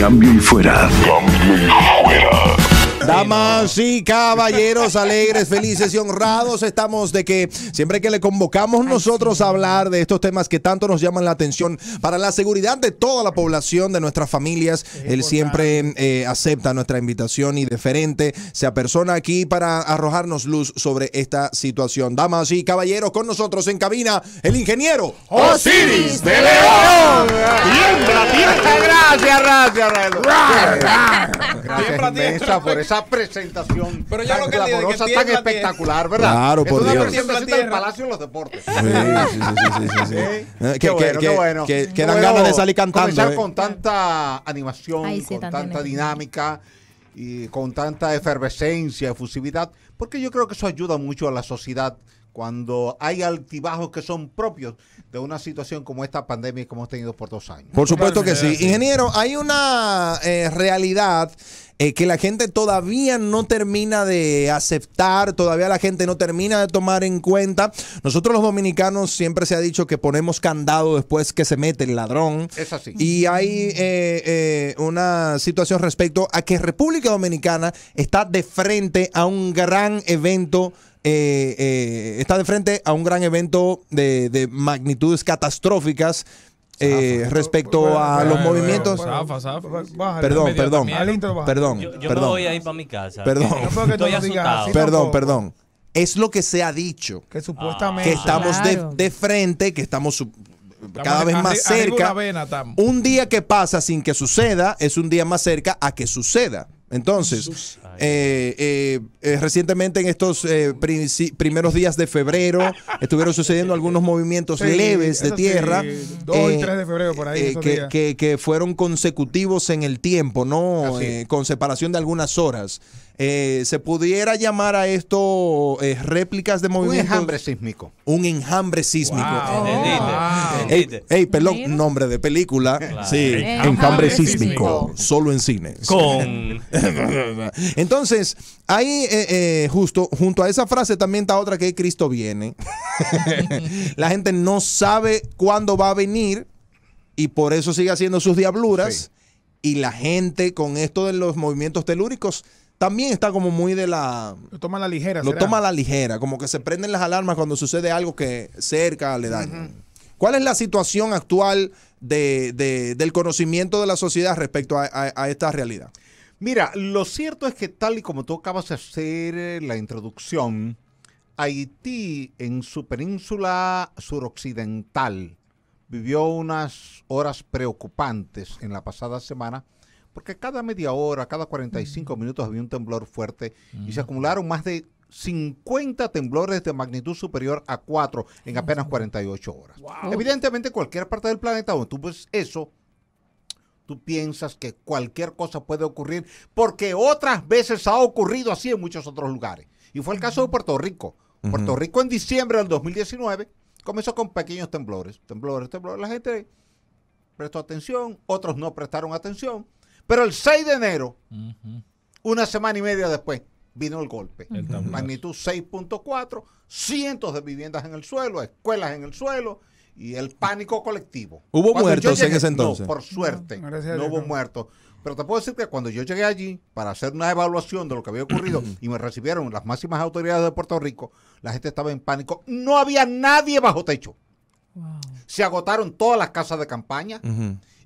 Cambio y fuera. Cambio y fuera. Damas y caballeros, alegres, felices y honrados estamos de que siempre que le convocamos nosotros a hablar de estos temas que tanto nos llaman la atención para la seguridad de toda la población, de nuestras familias, él siempre eh, acepta nuestra invitación y deferente se apersona aquí para arrojarnos luz sobre esta situación. Damas y caballeros, con nosotros en cabina el ingeniero Osiris de León. Tiembla, tiembla. Gracias, gracias, Gracias por esa presentación Pero ya tan lo que que tan espectacular, ¿verdad? Claro, es una presentación del Palacio de los Deportes. Sí, sí, sí, sí, ¿Eh? Eh, Qué, bueno, qué bueno. Que, dan ganas de salir cantando. Comenzar eh. con tanta animación, con tanta dinámica y con tanta efervescencia, efusividad, porque yo creo que eso ayuda mucho a la sociedad cuando hay altibajos que son propios de una situación como esta pandemia como hemos tenido por dos años. Por supuesto que sí. Ingeniero, hay una eh, realidad eh, que la gente todavía no termina de aceptar, todavía la gente no termina de tomar en cuenta. Nosotros los dominicanos siempre se ha dicho que ponemos candado después que se mete el ladrón. Es así. Y hay eh, una situación respecto a que República Dominicana está de frente a un gran evento eh, eh, está de frente a un gran evento de, magnitudes catastróficas. Eh, respecto a los movimientos. perdón, perdón. Perdón, perdón. perdón. Perdón. Es lo que se ha dicho. Que supuestamente. Que estamos de, frente, que estamos cada vez más cerca. un día que pasa sin que suceda es un día más cerca a que suceda. Entonces, eh, eh, eh, recientemente en estos primeros días de febrero estuvieron sucediendo algunos movimientos leves de tierra. que, Que, que, fueron consecutivos en el tiempo, ¿no? con separación de algunas horas. Eh, ¿Se pudiera llamar a esto eh, réplicas de movimiento? Un enjambre sísmico. Un enjambre sísmico. Oh. Ey, perdón, nombre de película. Sí, enjambre, sísmico. Solo en cine. Con. Entonces, ahí eh, justo junto a esa frase también está otra que Cristo viene. La gente no sabe cuándo va a venir y por eso sigue haciendo sus diabluras. Y la gente con esto de los movimientos telúricos también está como muy de la... Lo toma a la ligera. Lo toma a la ligera, como que se prenden las alarmas cuando sucede algo que cerca le daña. ¿Cuál es la situación actual del conocimiento de la sociedad respecto a, a esta realidad? Mira, lo cierto es que tal y como tú acabas de hacer eh, la introducción, Haití en su península suroccidental vivió unas horas preocupantes en la pasada semana porque cada media hora, cada 45 minutos había un temblor fuerte y se acumularon más de 50 temblores de magnitud superior a 4 en apenas 48 horas. Evidentemente, cualquier parte del planeta donde tú ves eso, tú piensas que cualquier cosa puede ocurrir porque otras veces ha ocurrido así en muchos otros lugares. Y fue el caso de Puerto Rico. Puerto Rico en diciembre del 2019 comenzó con pequeños temblores, temblores, temblores. La gente prestó atención, otros no prestaron atención pero el 6 de enero, una semana y media después, vino el golpe. Magnitud 6.4, cientos de viviendas en el suelo, escuelas en el suelo y el pánico colectivo. ¿Hubo muertos en ese entonces? No, por suerte, no, hubo muertos. Pero te puedo decir que cuando yo llegué allí para hacer una evaluación de lo que había ocurrido y me recibieron las máximas autoridades de Puerto Rico, la gente estaba en pánico. No había nadie bajo techo. Se agotaron todas las casas de campaña.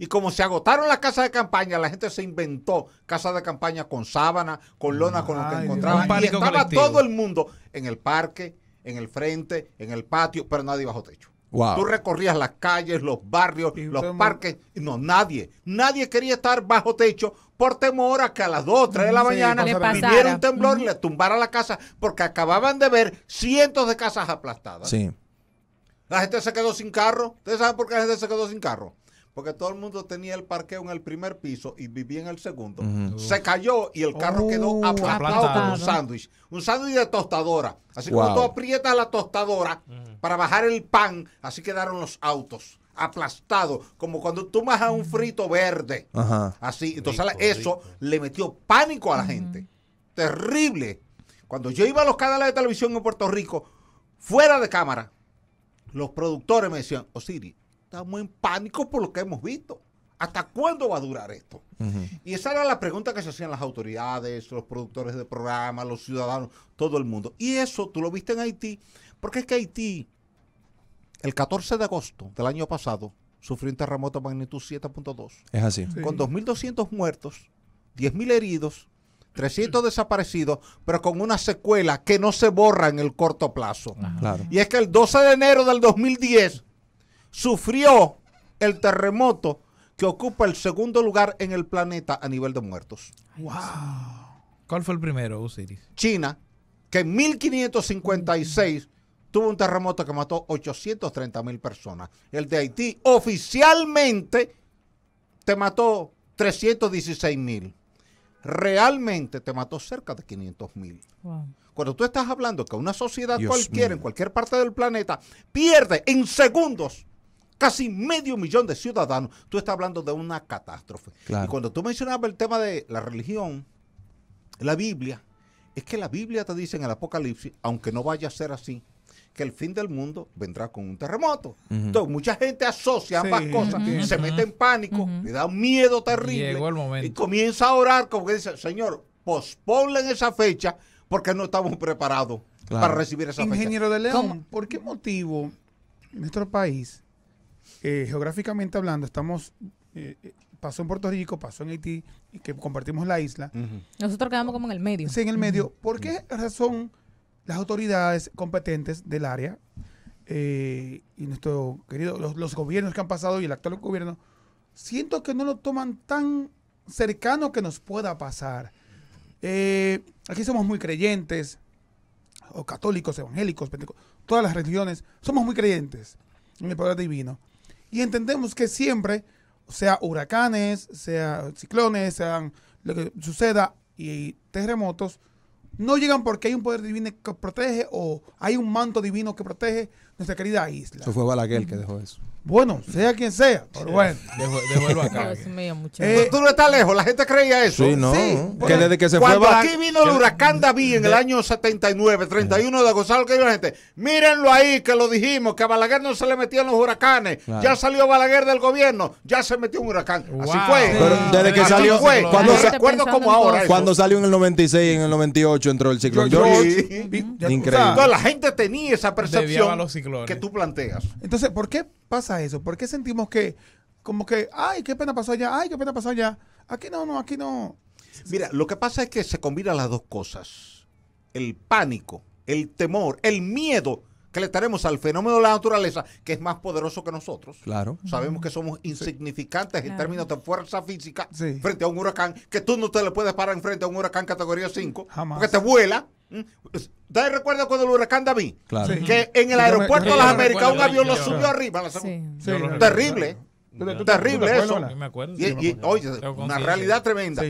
Y como se agotaron las casas de campaña, la gente se inventó casas de campaña con sábana, con lona, con lo que encontraban. Y estaba todo el mundo en el parque, en el frente, en el patio, pero nadie bajo techo. Wow. Tú recorrías las calles, los barrios, los parques. No, nadie. Nadie quería estar bajo techo por temor a que a las 2, 3 de la mañana viniera un temblor y le tumbara la casa, porque acababan de ver cientos de casas aplastadas. Sí. La gente se quedó sin carro. ¿Ustedes saben por qué la gente se quedó sin carro? porque todo el mundo tenía el parqueo en el primer piso y vivía en el segundo. Se cayó y el carro quedó oh, aplastado como un sándwich. Un sándwich de tostadora. Así que como tú aprietas la tostadora para bajar el pan, así quedaron los autos aplastados, como cuando tú majas un frito verde. Así, entonces eso le metió pánico a la gente. Terrible. Cuando yo iba a los canales de televisión en Puerto Rico, fuera de cámara, los productores me decían, Osiris, estamos en pánico por lo que hemos visto. ¿Hasta cuándo va a durar esto? Y esa era la pregunta que se hacían las autoridades, los productores de programas, los ciudadanos, todo el mundo. Y eso tú lo viste en Haití, porque es que Haití, el 14 de agosto del año pasado, sufrió un terremoto de magnitud 7.2. Es así. Con 2.200 muertos, 10.000 heridos, 300 desaparecidos, pero con una secuela que no se borra en el corto plazo. Y es que el 12 de enero del 2010 sufrió el terremoto que ocupa el segundo lugar en el planeta a nivel de muertos. Wow. ¿Cuál fue el primero, Osiris? China, que en 1556 tuvo un terremoto que mató 830 mil personas. El de Haití oficialmente te mató 316 mil. Realmente te mató cerca de 500 mil. Cuando tú estás hablando que una sociedad cualquiera en cualquier parte del planeta pierde en segundos casi medio millón de ciudadanos, tú estás hablando de una catástrofe. Y cuando tú mencionabas el tema de la religión, la Biblia, es que la Biblia te dice en el Apocalipsis, aunque no vaya a ser así, que el fin del mundo vendrá con un terremoto. Entonces, mucha gente asocia ambas cosas, se mete en pánico, le da un miedo terrible. Y comienza a orar, como que dice, Señor, posponen esa fecha porque no estamos preparados para recibir esa fecha. Ingeniero de León, ¿por qué motivo nuestro país eh, geográficamente hablando, estamos eh, eh, pasó en Puerto Rico, pasó en Haití, y que compartimos la isla. Nosotros quedamos como en el medio. Sí, en el medio. ¿Por qué razón las autoridades competentes del área y nuestro querido, los, gobiernos que han pasado y el actual gobierno, siento que no lo toman tan cercano que nos pueda pasar? aquí somos muy creyentes, o católicos, evangélicos, todas las religiones, somos muy creyentes en el poder divino. Y entendemos que siempre, sea huracanes, sea ciclones, sean lo que suceda y terremotos, no llegan porque hay un poder divino que protege o hay un manto divino que protege, nuestra querida isla. Eso fue Balaguer que dejó eso. Bueno, sea quien sea, pero bueno. Devuelvo acá. Tú no estás lejos, la gente creía eso. Sí, no. que desde que se fue Balaguer. Aquí vino el huracán David en el año 79, 31 de Gonzalo, que dijo la gente: Mírenlo ahí, que lo dijimos, que a Balaguer no se le metían los huracanes. Ya salió Balaguer del gobierno, ya se metió un huracán. Así fue. Pero desde que salió. Cuando se como ahora. Cuando salió en el 96, en el 98 entró el ciclo George. Increíble. la gente tenía esa percepción que tú planteas. Entonces, ¿por qué pasa eso? ¿Por qué sentimos que, como que, ay, qué pena pasó allá, ay, qué pena pasó allá? Aquí no, no, aquí no. Mira, lo que pasa es que se combinan las dos cosas. El pánico, el temor, el miedo que le tenemos al fenómeno de la naturaleza, que es más poderoso que nosotros. Claro. Sabemos que somos insignificantes en términos de fuerza física frente a un huracán, que tú no te le puedes parar frente a un huracán categoría 5, porque te vuela. Mm. ¿Ustedes recuerdan cuando el huracán David? Claro. Que en el aeropuerto de las Américas un avión lo subió arriba. Terrible. Terrible eso. una realidad tremenda.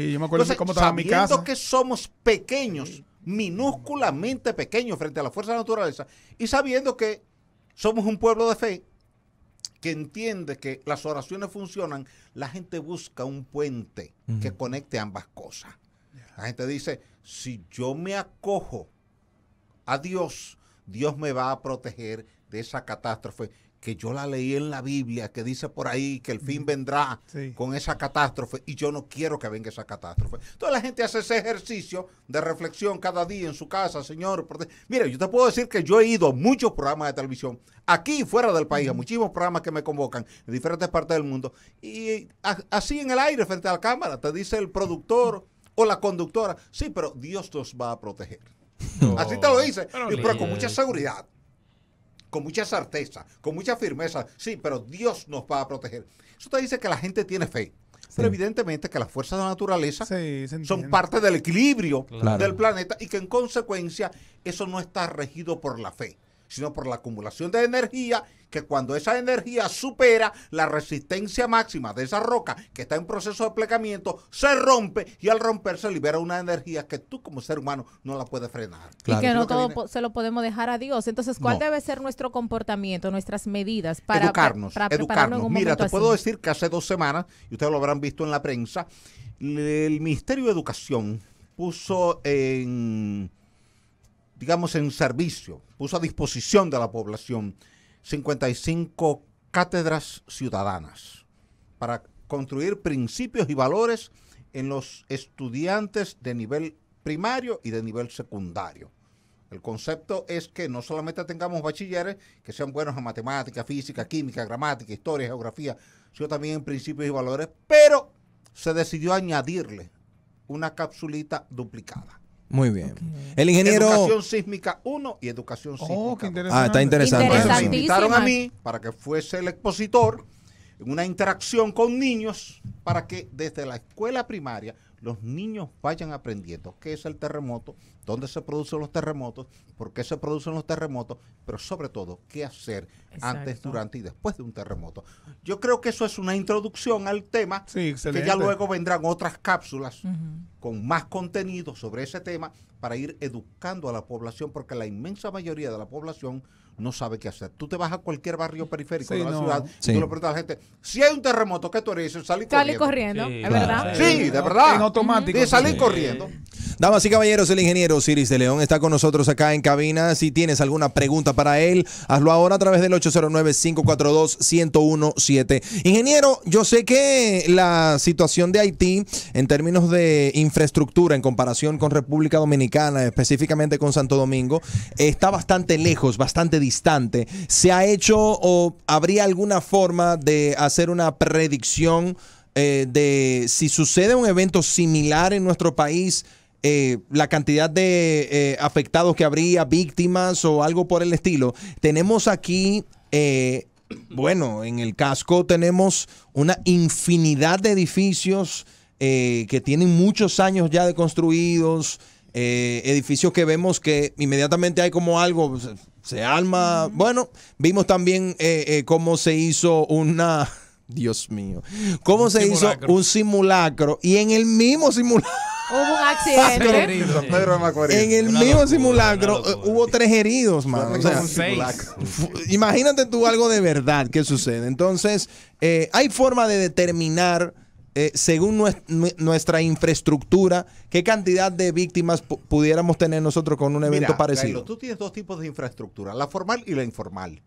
sabiendo que somos pequeños, minúsculamente pequeños frente a la fuerza de la naturaleza, y sabiendo que somos un pueblo de fe que entiende que las oraciones funcionan, la gente busca un puente que conecte ambas cosas. La gente dice, si yo me acojo a Dios, Dios me va a proteger de esa catástrofe que yo la leí en la Biblia, que dice por ahí que el fin vendrá con esa catástrofe y yo no quiero que venga esa catástrofe. Entonces la gente hace ese ejercicio de reflexión cada día en su casa, Señor. Mira, yo te puedo decir que yo he ido a muchos programas de televisión, aquí y fuera del país, a muchísimos programas que me convocan en diferentes partes del mundo, y así en el aire, frente a la cámara, te dice el productor o la conductora. Sí, pero Dios nos va a proteger. Así te lo dice, pero, con mucha seguridad, con mucha certeza, con mucha firmeza. Sí, pero Dios nos va a proteger. Eso te dice que la gente tiene fe. Pero evidentemente que las fuerzas de la naturaleza son parte del equilibrio del planeta y que en consecuencia eso no está regido por la fe sino por la acumulación de energía que cuando esa energía supera la resistencia máxima de esa roca que está en proceso de plegamiento, se rompe y al romperse libera una energía que tú como ser humano no la puedes frenar. Y que no todo se lo podemos dejar a Dios. Entonces, ¿cuál debe ser nuestro comportamiento, nuestras medidas para educarnos? Para, Mira, te puedo decir que hace dos semanas, y ustedes lo habrán visto en la prensa, el Ministerio de Educación puso en digamos, en servicio, puso a disposición de la población 55 cátedras ciudadanas para construir principios y valores en los estudiantes de nivel primario y de nivel secundario. El concepto es que no solamente tengamos bachilleres que sean buenos en matemática, física, química, gramática, historia, geografía, sino también en principios y valores, pero se decidió añadirle una capsulita duplicada muy bien. El ingeniero. Educación sísmica 1 y educación oh, sísmica. Ah, está interesante. Me invitaron a mí para que fuese el expositor una interacción con niños para que desde la escuela primaria los niños vayan aprendiendo qué es el terremoto, dónde se producen los terremotos, por qué se producen los terremotos, pero sobre todo qué hacer antes, durante y después de un terremoto. Yo creo que eso es una introducción al tema, que ya luego vendrán otras cápsulas con más contenido sobre ese tema para ir educando a la población, porque la inmensa mayoría de la población no sabe qué hacer. Tú te vas a cualquier barrio periférico de la ciudad tú le preguntas a la gente, si hay un terremoto, ¿qué tú eres? salir corriendo. corriendo, ¿es verdad? Sí, de verdad. salir corriendo. Damas y caballeros, el ingeniero Ciris de León está con nosotros acá en cabina. Si tienes alguna pregunta para él, hazlo ahora a través del 809-542-1017. Ingeniero, yo sé que la situación de Haití en términos de infraestructura en comparación con República Dominicana, específicamente con Santo Domingo, está bastante lejos, bastante distante, ¿se ha hecho o habría alguna forma de hacer una predicción eh, de si sucede un evento similar en nuestro país? Eh, la cantidad de eh, afectados que habría, víctimas o algo por el estilo. Tenemos aquí, bueno, en el casco tenemos una infinidad de edificios que tienen muchos años ya de construidos. edificios que vemos que inmediatamente hay como algo, pues, se alma... Bueno, vimos también eh, eh, cómo se hizo una. Dios mío. ¿Cómo se hizo un simulacro? Y en el mismo simulacro. Hubo un accidente. en el mismo simulacro hubo tres heridos, mano. imagínate tú algo de verdad que sucede. Entonces, eh, hay forma de determinar eh, según nuestra infraestructura, ¿qué cantidad de víctimas pudiéramos tener nosotros con un evento parecido? tú tienes dos tipos de infraestructura, la formal y la informal.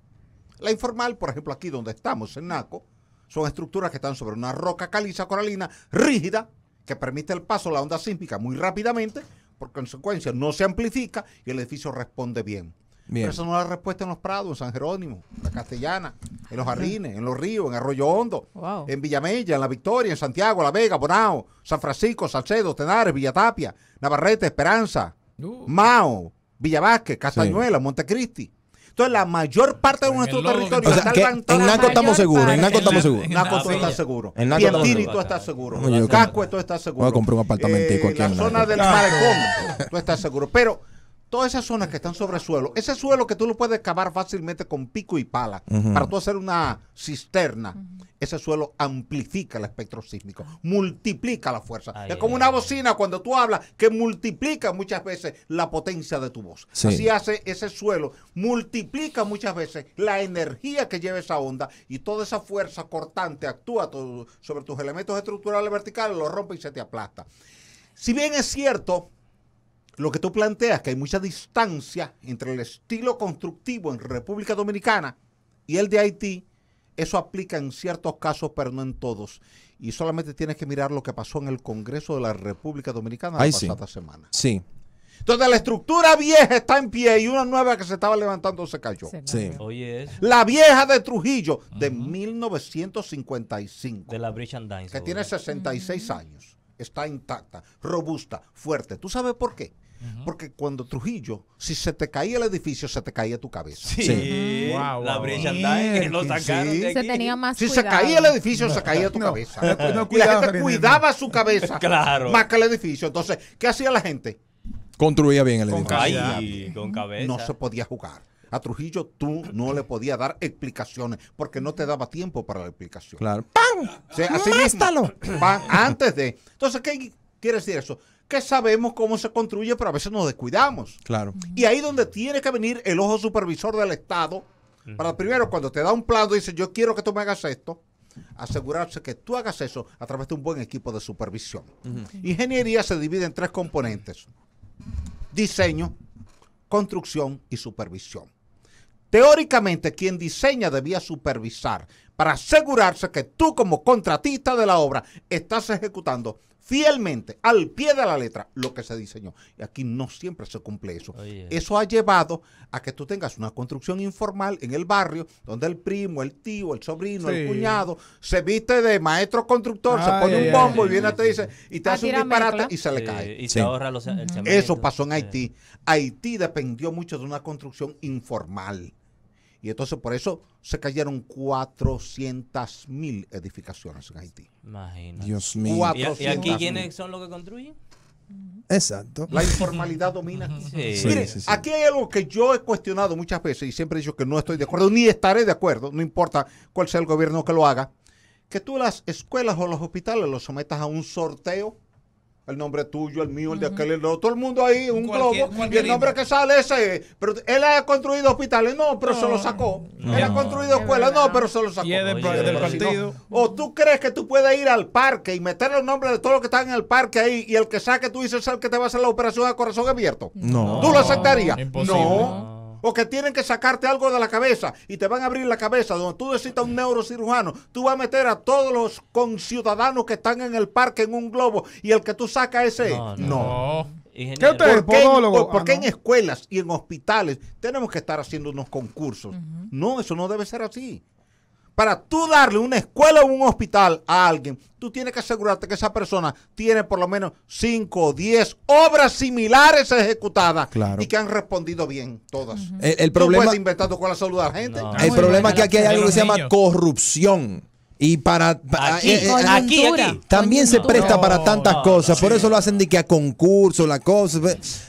La informal, por ejemplo, aquí donde estamos, en Naco, son estructuras que están sobre una roca caliza coralina rígida que permite el paso de la onda sísmica muy rápidamente, por consecuencia no se amplifica y el edificio responde bien esa Pero no es la respuesta en los prados, en San Jerónimo, en la Castellana, en los Jarrines en los Ríos, en Arroyo Hondo, en Villamella, en La Victoria, en Santiago, La Vega, Bonao, San Francisco, Salcedo, Tenares, Villatapia, Navarrete, Esperanza, uh. Mao, Villavasque, Castañuela, Montecristi. Entonces, la mayor parte de nuestro territorio está En Naco estamos seguros. En Naco estamos seguros. En Naco todo está seguro. En Naco todo está seguro. En Casco todo está seguro. Voy a comprar un apartamentico En eh, la zona del Malecón todo está seguro. Pero todas esas zonas que están sobre suelo, ese suelo que tú lo puedes cavar fácilmente con pico y pala para tú hacer una cisterna, ese suelo amplifica el espectro sísmico, multiplica la fuerza. es como una bocina cuando tú hablas que multiplica muchas veces la potencia de tu voz. Así hace ese suelo, multiplica muchas veces la energía que lleva esa onda y toda esa fuerza cortante actúa sobre tus elementos estructurales verticales, Lo rompe y se te aplasta. Si bien es cierto lo que tú planteas, que hay mucha distancia entre el estilo constructivo en República Dominicana y el de Haití, eso aplica en ciertos casos, pero no en todos. Y solamente tienes que mirar lo que pasó en el Congreso de la República Dominicana la pasada semana. Sí. Entonces la estructura vieja está en pie y una nueva que se estaba levantando se cayó. la vieja de Trujillo de 1955. De la Bridge Que tiene 66 años. Está intacta, robusta, fuerte. ¿Tú sabes por qué? Porque cuando Trujillo, si se te caía el edificio, se te caía tu cabeza. Sí. Wow, la lo sacaron Se tenía más Si se caía el edificio, se caía tu cabeza. Y la gente cuidaba su cabeza claro. más que el edificio. Entonces, ¿qué hacía la gente? Construía bien el edificio. con cabeza. No se podía jugar. A Trujillo tú no le podías dar explicaciones porque no te daba tiempo para la explicación. ¡Pam! Antes de. Entonces, ¿qué quiere decir eso? que sabemos cómo se construye, pero a veces nos descuidamos. Claro. Y ahí donde tiene que venir el ojo supervisor del Estado, para primero, cuando te da un y dice yo quiero que tú me hagas esto, asegurarse que tú hagas eso a través de un buen equipo de supervisión. Ingeniería se divide en tres componentes. Diseño, construcción y supervisión. Teóricamente, quien diseña debía supervisar para asegurarse que tú como contratista de la obra estás ejecutando fielmente, al pie de la letra, lo que se diseñó. Y aquí no siempre se cumple eso. Eso ha llevado a que tú tengas una construcción informal en el barrio, donde el primo, el tío, el sobrino, el cuñado, se viste de maestro constructor, se pone un bombo y viene te dice, y te ah, hace un disparate y se le cae. Eso pasó en Haití. Haití dependió mucho de una construcción informal. Y entonces por eso se cayeron 400 mil edificaciones en Haití. Imagínate. Dios mío. ¿Y, aquí quiénes son los que construyen? Exacto. La informalidad domina. Sí. Mire, aquí hay algo que yo he cuestionado muchas veces y siempre he dicho que no estoy de acuerdo, ni estaré de acuerdo, no importa cuál sea el gobierno que lo haga, que tú las escuelas o los hospitales los sometas a un sorteo el nombre tuyo, el mío, el de aquel, el otro, todo el mundo ahí, un globo, y el nombre que sale ese Pero él ha construido hospitales, no, pero se lo sacó. él ha construido escuelas, no, pero se lo sacó. Y del, partido. o tú crees que tú puedes ir al parque y meter los nombres de todos los que están en el parque ahí, y el que saque tú dices es que te va a hacer la operación de corazón abierto. No. ¿Tú lo aceptarías? Imposible. No o que tienen que sacarte algo de la cabeza y te van a abrir la cabeza, donde tú necesitas un neurocirujano, tú vas a meter a todos los conciudadanos que están en el parque en un globo y el que tú sacas ese no. Este ¿Por qué, Porque en ah, escuelas y en hospitales tenemos que estar haciendo unos concursos? No, eso no debe ser así. Para tú darle una escuela o un hospital a alguien, tú tienes que asegurarte que esa persona tiene por lo menos 5 o 10 obras similares ejecutadas y que han respondido bien todas. el, problema, ¿Tú puedes con la salud de la gente? El problema es que aquí hay algo que se llama corrupción. Y para, aquí, eh, eh, también se presta para tantas cosas, por eso lo hacen de que a concurso, la cosa,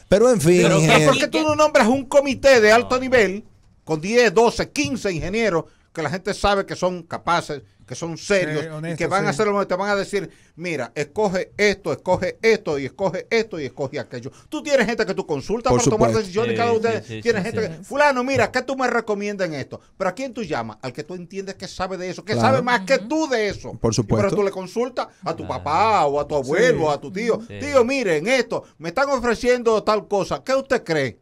pero en fin. Pero eh, ¿Por qué tú no nombras un comité de alto nivel con 10, 12, 15 ingenieros que la gente sabe que son capaces, que son serios, y que van a hacer lo que Te van a decir, mira, escoge esto, escoge esto, y escoge esto, y escoge aquello. Tú tienes gente que tú consultas para tomar decisiones. cada uno de tienes gente que, fulano, mira, ¿qué tú me recomiendas en esto? Pero ¿a quién tú llamas? Al que tú entiendes que sabe de eso, que sabe más que tú de eso. Por supuesto. pero tú le consultas a tu papá, o a tu abuelo, o a tu tío. Tío, miren esto, me están ofreciendo tal cosa. ¿Qué usted cree?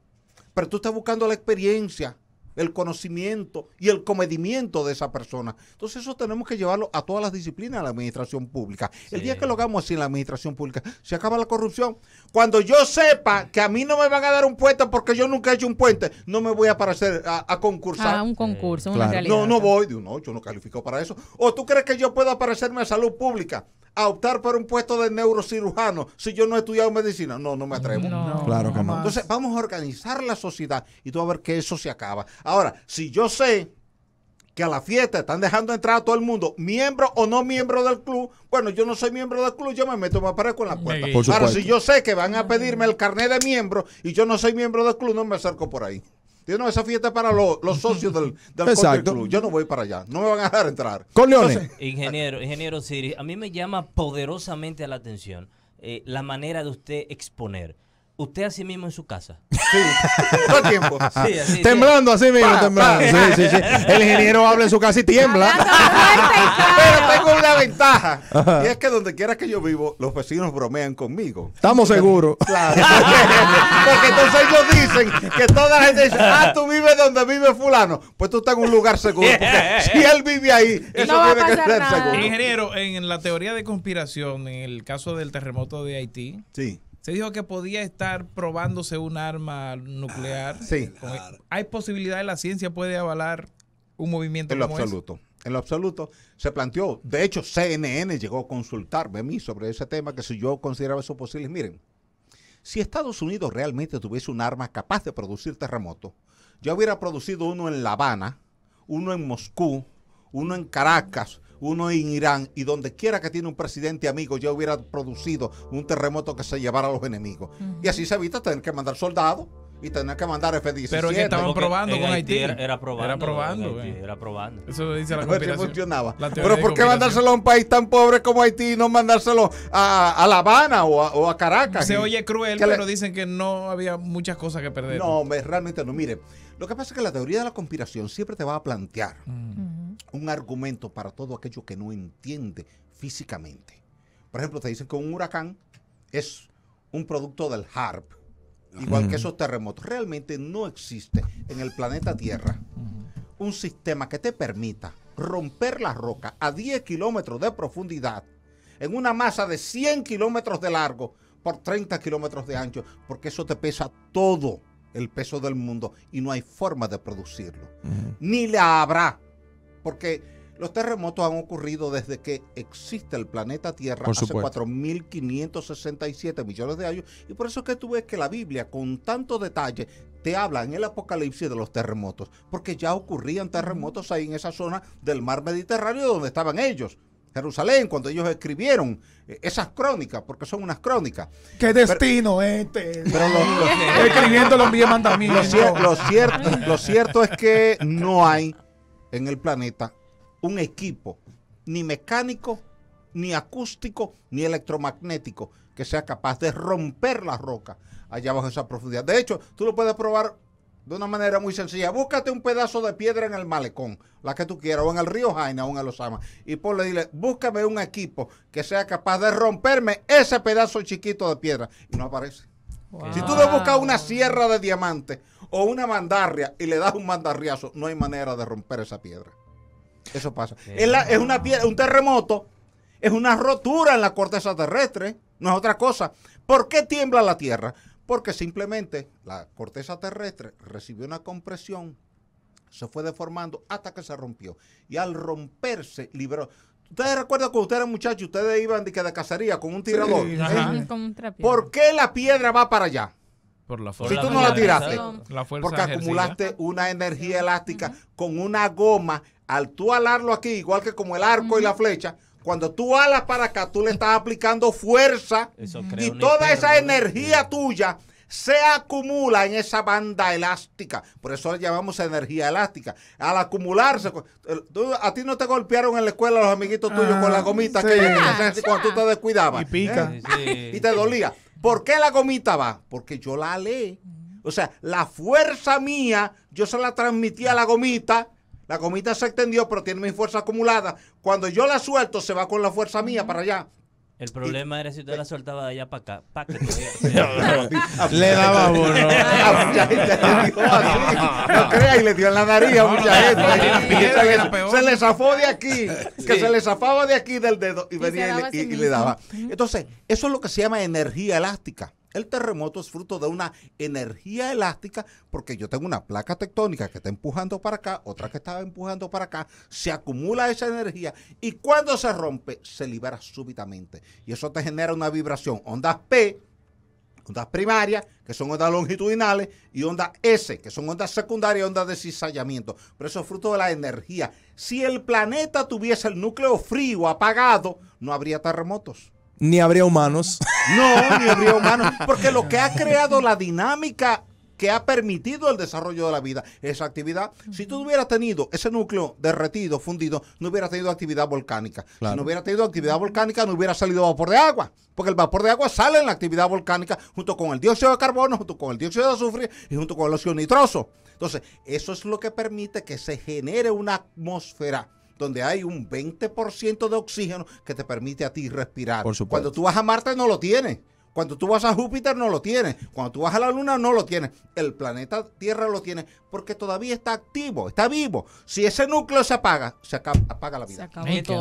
Pero tú estás buscando la experiencia el conocimiento y el comedimiento de esa persona. Entonces eso tenemos que llevarlo a todas las disciplinas de la administración pública. El día que lo hagamos así en la administración pública, se acaba la corrupción. Cuando yo sepa que a mí no me van a dar un puente porque yo nunca he hecho un puente, no me voy a aparecer a, concursar. a ah, un concurso, una No, no voy, no, yo no califico para eso. ¿O tú crees que yo puedo aparecerme a salud pública? a optar por un puesto de neurocirujano si yo no he estudiado medicina? No, no me atrevo. claro que no. Entonces, vamos a organizar la sociedad y tú a ver que eso se acaba. Ahora, si yo sé que a la fiesta están dejando entrar a todo el mundo, miembro o no miembro del club. Bueno, yo no soy miembro del club, yo me meto, me aparezco en la puerta. Ahora, si yo sé que van a pedirme el carnet de miembro y yo no soy miembro del club, no me acerco por ahí. Tiene esa fiesta para los, socios del, del Club. Yo no voy para allá. No me van a dejar entrar. Con Leones. Ingeniero, ingeniero Siri, a mí me llama poderosamente la atención eh, la manera de usted exponer. Usted así mismo en su casa. Sí, todo el tiempo. temblando así mismo, temblando. Sí, sí, sí. El ingeniero habla en su casa y tiembla. Pero tengo una ventaja. Y es que donde quiera que yo vivo, los vecinos bromean conmigo. Estamos seguros. Claro. Porque, entonces ellos dicen que toda la gente dice, ah, tú vives donde vive fulano. Pues tú estás en un lugar seguro. Porque si él vive ahí, eso tiene que ser seguro. Ingeniero, en la teoría de conspiración, en el caso del terremoto de Haití, sí. Se dijo que podía estar probándose un arma nuclear. sí. E, ¿Hay posibilidad la ciencia puede avalar un movimiento en lo absoluto? En lo absoluto se planteó. De hecho, CNN llegó a consultarme a mí sobre ese tema que si yo consideraba eso posible. Miren, si Estados Unidos realmente tuviese un arma capaz de producir terremotos, yo hubiera producido uno en La Habana, uno en Moscú, uno en Caracas, uno en Irán y donde quiera que tiene un presidente amigo ya hubiera producido un terremoto que se llevara a los enemigos. Y así se evita tener que mandar soldados y tener que mandar f Pero ya estaban probando con Haití. Era, probando. Era probando. era probando. Eso dice la conspiración. funcionaba. Pero ¿por qué mandárselo a un país tan pobre como Haití y no mandárselo a, La Habana o a, Caracas? Se oye cruel, pero dicen que no había muchas cosas que perder. No, realmente no. Mire, lo que pasa es que la teoría de la conspiración siempre te va a plantear mm. un argumento para todo aquello que no entiende físicamente. Por ejemplo, te dicen que un huracán es un producto del HARP, igual que esos terremotos. Realmente no existe en el planeta Tierra un sistema que te permita romper la roca a 10 kilómetros de profundidad en una masa de 100 kilómetros de largo por 30 kilómetros de ancho, porque eso te pesa todo el peso del mundo y no hay forma de producirlo. Ni la habrá, porque los terremotos han ocurrido desde que existe el planeta Tierra hace 4.567 millones de años y por eso es que tú ves que la Biblia con tanto detalle te habla en el Apocalipsis de los terremotos, porque ya ocurrían terremotos ahí en esa zona del mar Mediterráneo donde estaban ellos. Jerusalén, cuando ellos escribieron eh, esas crónicas, porque son unas crónicas. ¡Qué destino este! Pero lo, escribiendo los mil mandamientos. cierto, lo cierto es que no hay en el planeta un equipo, ni mecánico, ni acústico, ni electromagnético, que sea capaz de romper la roca allá bajo esa profundidad. De hecho, tú lo puedes probar de una manera muy sencilla. Búscate un pedazo de piedra en el malecón, la que tú quieras, o en el río Jaina, o en los Osama. Y por le dile, búscame un equipo que sea capaz de romperme ese pedazo chiquito de piedra. Y no aparece. Si tú le buscas una sierra de diamante o una mandarria y le das un mandarriazo, no hay manera de romper esa piedra. Eso pasa. Es, una piedra, un terremoto, es una rotura en la corteza terrestre, no es otra cosa. ¿Por qué tiembla la tierra? Porque simplemente la corteza terrestre recibió una compresión, se fue deformando hasta que se rompió. Y al romperse, liberó. Ustedes recuerdan cuando ustedes eran muchachos, ustedes iban de, de cacería con un tirador. Sí, ¿Por qué la piedra va para allá? Por la fuerza. Si tú no la tiraste, la fuerza porque acumulaste una energía elástica con una goma, al tú alarlo aquí, igual que como el arco y la flecha, cuando tú alas para acá, tú le estás aplicando fuerza y toda esa energía tuya se acumula en esa banda elástica. Por eso la llamamos energía elástica. Al acumularse, a ti no te golpearon en la escuela los amiguitos tuyos con la ah, gomita sí. que cuando tú te descuidabas. Y pica. ¿eh? Y te dolía. ¿Por qué la gomita va? Porque yo la leí. O sea, la fuerza mía, yo se la transmití a la gomita la gomita se extendió, pero tiene mi fuerza acumulada. Cuando yo la suelto, se va con la fuerza mía para allá. El problema era si usted eh, la soltaba de allá para acá. le daba A mucha gente le dio No crea, y le dio en la nariz a mucha gente. Se le zafó de aquí. Que se le zafaba de aquí del dedo y venía y le daba. Entonces, eso es lo que se llama energía elástica. El terremoto es fruto de una energía elástica porque yo tengo una placa tectónica que está empujando para acá, otra que estaba empujando para acá, se acumula esa energía y cuando se rompe se libera súbitamente. Y eso te genera una vibración, ondas P, ondas primarias, que son ondas longitudinales, y ondas S, que son ondas secundarias, ondas de cizallamiento. Pero eso es fruto de la energía. Si el planeta tuviese el núcleo frío, apagado, no habría terremotos. Ni habría humanos. No, ni habría humanos. Porque lo que ha creado la dinámica que ha permitido el desarrollo de la vida, esa actividad. Si tú hubieras tenido ese núcleo derretido, fundido, no hubiera tenido actividad volcánica. Si no hubiera tenido actividad volcánica, no hubiera salido vapor de agua, porque el vapor de agua sale en la actividad volcánica junto con el dióxido de carbono, junto con el dióxido de azufre y junto con el óxido nitroso. Entonces, eso es lo que permite que se genere una atmósfera donde hay un 20% de oxígeno que te permite a ti respirar. Por Cuando tú vas a Marte no lo tienes. Cuando tú vas a Júpiter no lo tienes. Cuando tú vas a la Luna no lo tienes. El planeta Tierra lo tiene porque todavía está activo, está vivo. Si ese núcleo se apaga, se apaga la vida. ¿Qué, tiempo,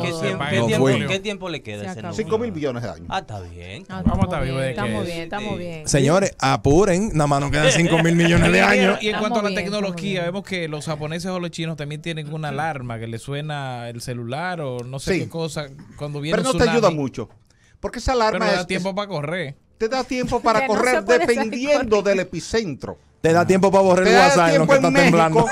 ¿Qué, tiempo, le queda? Ese 5 mil millones de años. Ah, está bien. Ah, Vamos a bien, Estamos bien, estamos bien. Señores, apuren. Nada más nos quedan 5 mil millones de años. Y en cuanto a la tecnología, vemos que los japoneses o los chinos también tienen una alarma que le suena el celular o no sé qué cosa cuando viene Pero no te ayuda mucho. Porque esa alarma Pero da tiempo para correr te da tiempo para correr dependiendo del epicentro. Te da tiempo para borrar el WhatsApp en lo que está temblando.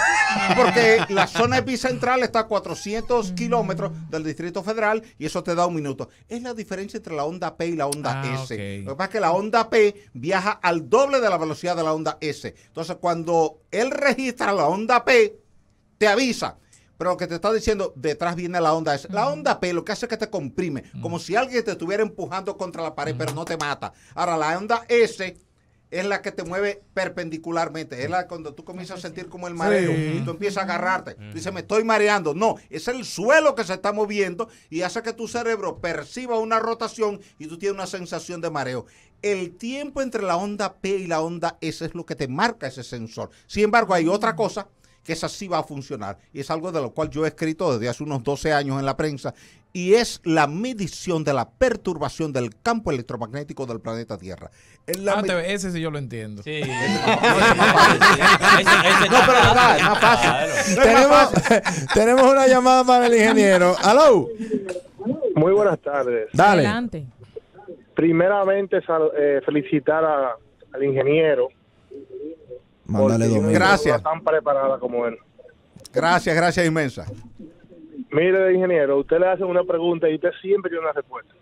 Porque la zona epicentral está a 400 kilómetros del Distrito Federal y eso te da un minuto. Es la diferencia entre la onda P y la onda ah, S. Lo que pasa es que la onda P viaja al doble de la velocidad de la onda S. Entonces, cuando él registra la onda P, te avisa pero lo que te está diciendo, detrás viene la onda S. La onda P lo que hace es que te comprime, como si alguien te estuviera empujando contra la pared, pero no te mata. Ahora, la onda S es la que te mueve perpendicularmente. Es la cuando tú comienzas a sentir como el mareo y tú empiezas a agarrarte. Dices, me estoy mareando. No, es el suelo que se está moviendo y hace que tu cerebro perciba una rotación y tú tienes una sensación de mareo. El tiempo entre la onda P y la onda S es lo que te marca ese sensor. Sin embargo, hay otra cosa que esa sí va a funcionar. Y es algo de lo cual yo he escrito desde hace unos 12 años en la prensa y es la medición de la perturbación del campo electromagnético del planeta Tierra. Ah, ese sí yo lo entiendo. Sí. no, pero tenemos, una llamada para el ingeniero. ¡Aló! Muy buenas tardes. Dale. Primeramente, eh, felicitar al ingeniero Mándale dos Gracias. Tan preparada como él. Gracias, gracias inmensa. Mire, ingeniero, usted le hace una pregunta y usted siempre tiene una respuesta.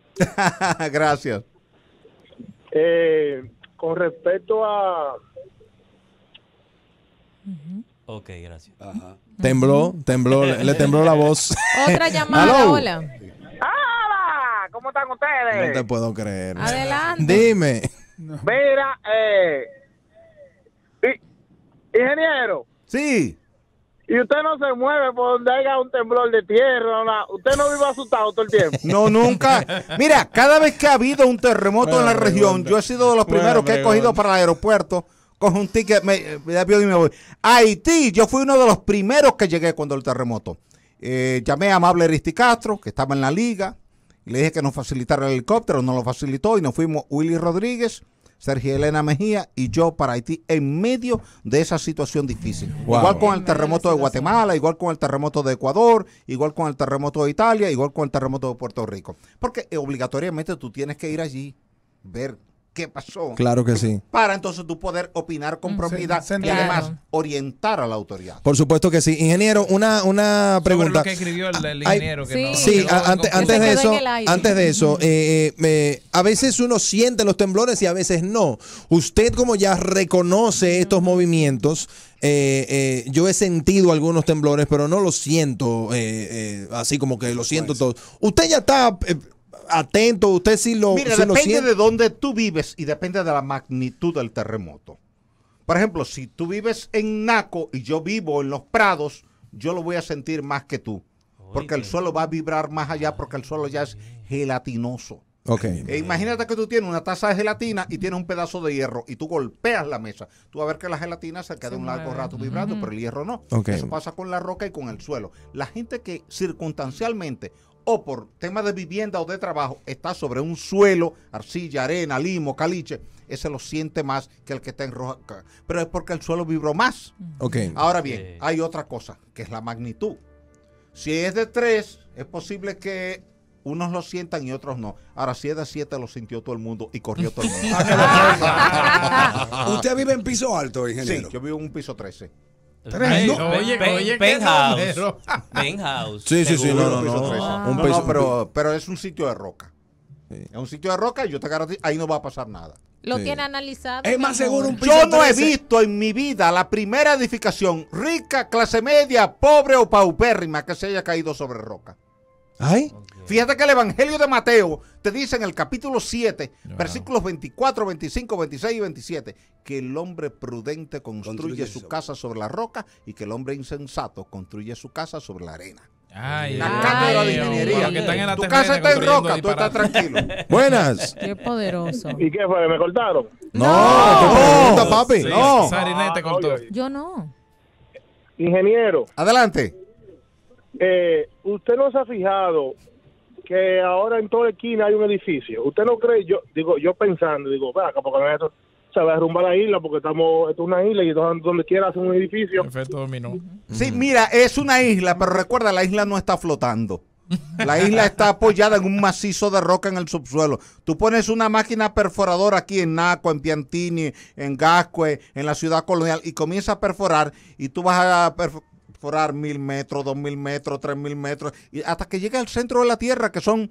gracias. Eh, con respecto a. Ok, gracias. Ajá. Tembló, tembló, le, tembló la voz. Otra llamada, hola. ¡Hola! ¿Cómo están ustedes? No te puedo creer. Adelante. Dime. Mira, eh, Ingeniero. Sí. Y usted no se mueve por donde haya un temblor de tierra. Usted no vive asustado todo el tiempo. No, nunca. Mira, cada vez que ha habido un terremoto en la región, yo he sido de los primeros que he cogido para el aeropuerto. con un ticket, me, voy. Haití, yo fui uno de los primeros que llegué cuando el terremoto. Eh, llamé a Amable Risti Castro, que estaba en la liga. Y le dije que nos facilitara el helicóptero, no lo facilitó y nos fuimos Willy Rodríguez Sergio Elena Mejía y yo para Haití en medio de esa situación difícil. Igual con el terremoto de Guatemala, igual con el terremoto de Ecuador, igual con el terremoto de Italia, igual con el terremoto de Puerto Rico. Porque eh, obligatoriamente tú tienes que ir allí, ver qué pasó. Claro que sí. Para entonces tú poder opinar con mm, propiedad y además orientar a la autoridad. Por supuesto que sí. Ingeniero, una, una pregunta. Sobre que escribió el, ah, ingeniero. sí, antes, de eso, antes de eso, a veces uno siente los temblores y a veces no. Usted como ya reconoce estos movimientos, eh, eh, yo he sentido algunos temblores, pero no lo siento eh, así como que lo siento pues. todo. Usted ya está atento, usted sí lo, Mira, depende de dónde tú vives y depende de la magnitud del terremoto. Por ejemplo, si tú vives en Naco y yo vivo en Los Prados, yo lo voy a sentir más que tú. Porque el suelo va a vibrar más allá porque el suelo ya es gelatinoso. E imagínate que tú tienes una taza de gelatina y tienes un pedazo de hierro y tú golpeas la mesa. Tú vas a ver que la gelatina se queda un largo rato vibrando, pero el hierro no. Eso pasa con la roca y con el suelo. La gente que circunstancialmente por tema de vivienda o de trabajo está sobre un suelo, arcilla, arena, limo, caliche, ese lo siente más que el que está en roja. Pero es porque el suelo vibró más. Mm. Okay. Ahora bien, hay otra cosa, que es la magnitud. Si es de tres es posible que unos lo sientan y otros no. Ahora, si es de siete lo sintió todo el mundo y corrió todo el mundo. Ah, ¿Usted vive en piso alto, ingeniero? Sí, yo vivo en un piso 13. Sí, sí, sí, pero, es un sitio de roca. Es un sitio de roca y yo te garantizo, ahí no va a pasar nada. Lo tiene analizado. Es más seguro Yo no he visto en mi vida la primera edificación rica, clase media, pobre o paupérrima que se haya caído sobre roca. Fíjate que el Evangelio de Mateo te dice en el capítulo 7, versículos 24, 25, 26 y 27, que el hombre prudente construye, su casa sobre la roca y que el hombre insensato construye su casa sobre la arena. la de ingeniería. tu casa está en roca, tú estás tranquilo. Buenas. Qué poderoso. ¿Y qué fue? ¿Me cortaron? No, no. papi? no. Yo no. Ingeniero. Adelante. Eh, ¿Usted no se ha fijado que ahora en toda esquina hay un edificio? ¿Usted no cree? Yo digo, yo pensando, digo, se va a derrumbar la isla porque estamos, esto es una isla y donde quiera hacer un edificio. Perfecto, dominó. Sí, mira, es una isla, pero recuerda, la isla no está flotando. La isla está apoyada en un macizo de roca en el subsuelo. Tú pones una máquina perforadora aquí en Naco, en Piantini, en Gascue, en la ciudad colonial y comienza a perforar y tú vas a forar mil metros, dos mil metros, tres mil metros, y hasta que llegue al centro de la Tierra, que son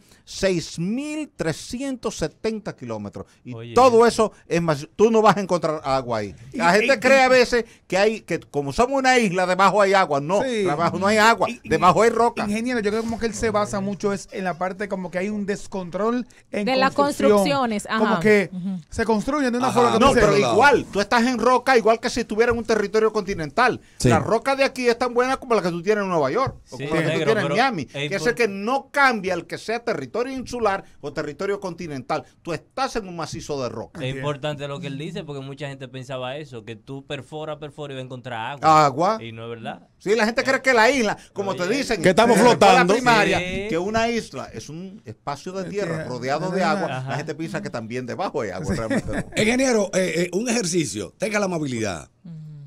mil 6.370 kilómetros. Y todo eh. eso es más, tú no vas a encontrar agua ahí. La gente cree a veces que hay, que como somos una isla, debajo hay agua. No, debajo no hay agua, debajo hay roca. Ingeniero, yo creo como que él se basa mucho es en la parte como que hay un descontrol en las construcciones. Ajá. Como que se construyen de una forma que no, no pero igual, tú estás en roca, igual que si estuviera en un territorio continental. Sí. La roca de aquí está como la que tú tienes en Nueva York o como la que tú tienes en Miami, que es que no cambia el que sea territorio insular o territorio continental. Tú estás en un macizo de roca. Es importante lo que él dice porque mucha gente pensaba eso, que tú perfora, perfora y vas a encontrar agua. Agua. Y no es verdad. Sí, la gente cree que la isla, como te dicen, que estamos flotando. que una isla es un espacio de tierra rodeado de agua. La gente piensa que también debajo hay agua. Realmente Ingeniero, eh, eh, un ejercicio, tenga la amabilidad.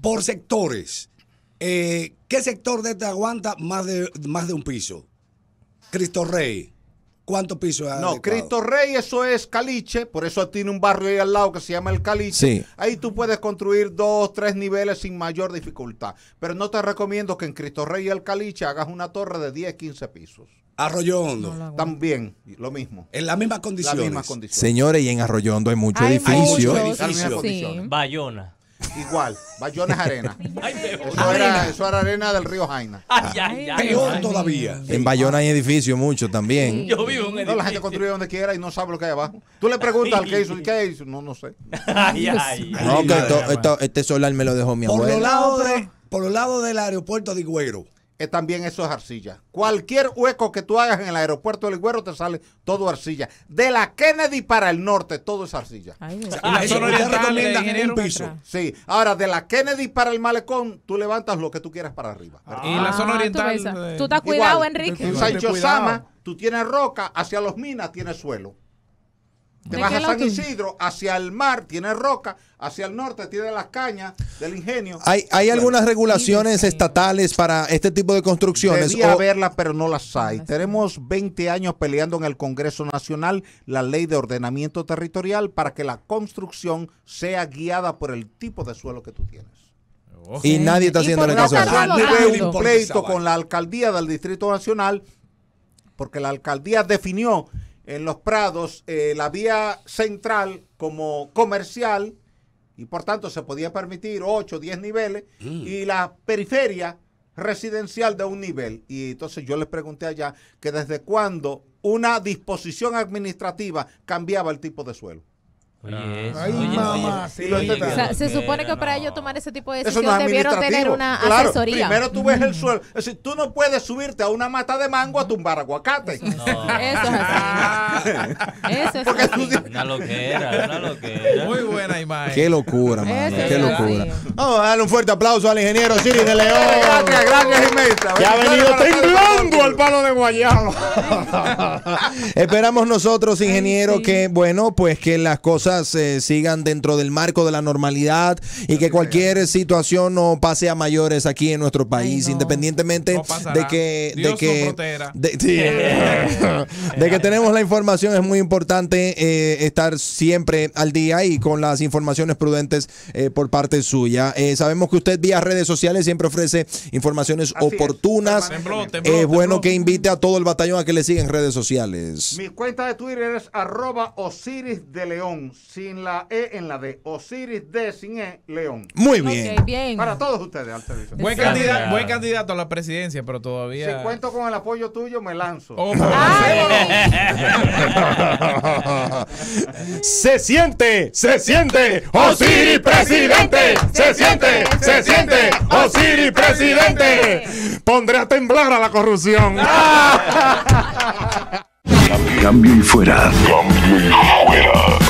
Por sectores. Eh, ¿Qué sector de este aguanta más de, más de un piso? Cristo Rey. ¿Cuántos pisos No, Cristo Rey, eso es caliche, por eso tiene un barrio ahí al lado que se llama el caliche. Ahí tú puedes construir dos, tres niveles sin mayor dificultad. Pero no te recomiendo que en Cristo Rey y el caliche hagas una torre de 10, 15 pisos. Arroyondo. También, lo mismo. En las mismas condiciones. Señores, y en Arroyondo hay muchos edificios. Edificio. Bayona. Igual, Bayones Arena. eso, era, eso, era, arena del río Jaina. Ay, Peor todavía. En Bayona hay edificios muchos también. Yo vivo en la gente construye donde quiera y no sabe lo que hay abajo. Tú le preguntas al que hizo, ¿qué hizo? No, no sé. No, que esto, este solar me lo dejó mi por Los por el lado del aeropuerto de Higüero también eso es arcilla. Cualquier hueco que tú hagas en el aeropuerto del Güero te sale todo arcilla. De la Kennedy para el norte, todo es arcilla. Ay, la zona oriental, eso en un piso. Sí, ahora de la Kennedy para el malecón, tú levantas lo que tú quieras para arriba. y la ah, zona oriental. Eh. Tú, tú estás cuidado, Enrique. En Sancho Sama, tú tienes roca, hacia los minas tienes suelo. Te vas San Isidro, hacia el mar tiene roca, hacia el norte tiene las cañas del ingenio. Hay, algunas regulaciones estatales para este tipo de construcciones. Debía o... haberlas, pero no las hay. Tenemos 20 años peleando en el Congreso Nacional la ley de ordenamiento territorial para que la construcción sea guiada por el tipo de suelo que tú tienes. Y nadie está haciendo la caso. un pleito con la alcaldía del Distrito Nacional porque la alcaldía definió en los Prados eh, la vía central como comercial y por tanto se podía permitir 8 o 10 niveles mm. y la periferia residencial de un nivel. Y entonces yo les pregunté allá que desde cuándo una disposición administrativa cambiaba el tipo de suelo se supone que para ellos tomar ese tipo de decisiones debieron tener una claro, asesoría. Primero tú ves el suelo. Es tú no puedes subirte a una mata de mango a tumbar aguacate. Eso, eso es así. eso es Muy buena imagen. Qué locura, Qué locura. Vamos a darle un fuerte aplauso al ingeniero Siri de León. Eh, gracias, gracias, inmensa. Que ha venido temblando al palo de Guayabo. Esperamos nosotros, ingeniero, que, bueno, pues que las cosas eh, sigan dentro del marco de la normalidad y que cualquier situación no pase a mayores aquí en nuestro país, independientemente de que... de que, tenemos la información, es muy importante eh, estar siempre al día y con las informaciones prudentes eh, por parte suya. sabemos que usted vía redes sociales siempre ofrece informaciones oportunas. Es, bueno que invite a todo el batallón a que le siga en redes sociales. Mi cuenta de Twitter es arroba Osiris de León sin la E en la D. Osiris D sin E, León. Muy bien. Para todos ustedes al Buen, candidato, a la presidencia, pero todavía. Si cuento con el apoyo tuyo, me lanzo. Oh, se siente, se siente, Osiris presidente. Se siente, se siente, Osiris presidente. Pondré a temblar a la corrupción. Cambio y fuera. Cambio y fuera.